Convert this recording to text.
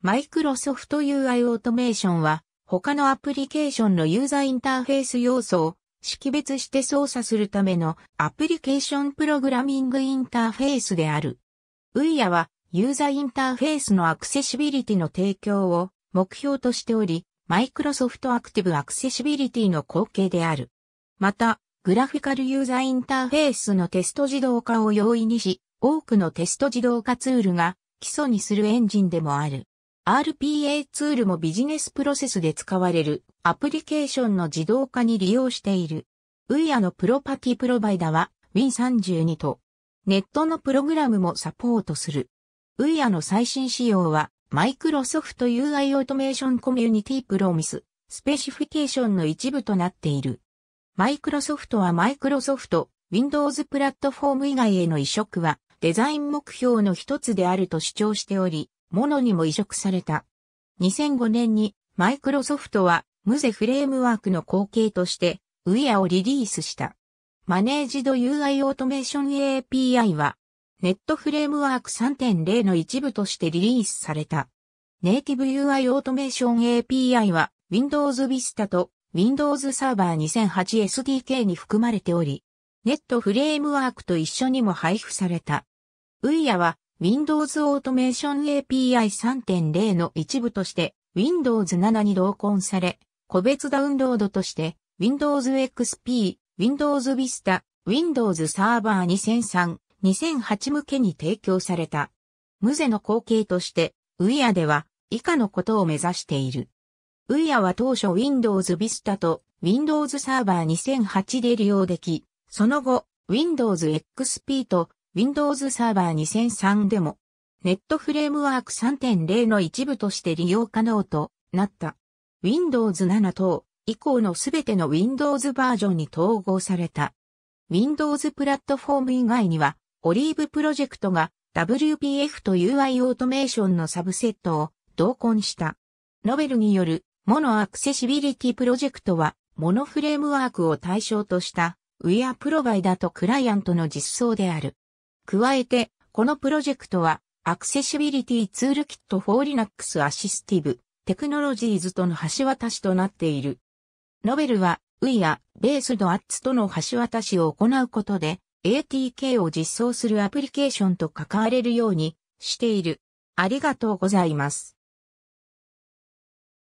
マイクロソフト UI オートメーションは、他のアプリケーションのユーザーインターフェース要素を識別して操作するためのアプリケーションプログラミングインターフェースである。ウ i アはユーザーインターフェースのアクセシビリティの提供を目標としており、マイクロソフトアクティブアクセシビリティの後継である。また、グラフィカルユーザーインターフェースのテスト自動化を容易にし、多くのテスト自動化ツールが基礎にするエンジンでもある。RPA ツールもビジネスプロセスで使われるアプリケーションの自動化に利用している。WIA のプロパティプロバイダは Win32 とネットのプログラムもサポートする。WIA の最新仕様はマイクロソフト UI オートメーションコミュニティプロミススペシフィケーションの一部となっている。マイクロソフトはマイクロソフト Windows プラットフォーム以外への移植はデザイン目標の一つであると主張しており、ものにも移植された。2005年にマイクロソフトはムゼフレームワークの後継としてウィアをリリースした。マネージド UI オートメーション API はネットフレームワーク3.0の一部としてリリースされた。ネイティブ UI オートメーション API は Windows Vista と Windows Server 2008 SDK に含まれており、ネットフレームワークと一緒にも配布された。ウイヤは Windows Automation API 3.0の一部として Windows 7に同梱され、個別ダウンロードとして Windows XP、Windows Vista、Windows Server 2003、2008向けに提供された。ムゼの後継として、ウィアでは以下のことを目指している。ウィアは当初 Windows Vista と Windows Server 2008で利用でき、その後 Windows XP と Windows サーバー2003でも、ネットフレームワーク3.0の一部として利用可能となった。Windows 7等以降のすべての Windows バージョンに統合された。Windows プラットフォーム以外には、オリーブプロジェクトが WPF と UI オートメーションのサブセットを同梱した。ノベルによるモノアクセシビリティプロジェクトは、モノフレームワークを対象としたウェアプロバイダとクライアントの実装である。加えて、このプロジェクトは、アクセシビリティツールキットフォーリナックスアシスティブテクノロジーズとの橋渡しとなっている。ノベルは、ウィア、ベースドアッツとの橋渡しを行うことで、ATK を実装するアプリケーションと関われるようにしている。ありがとうございます。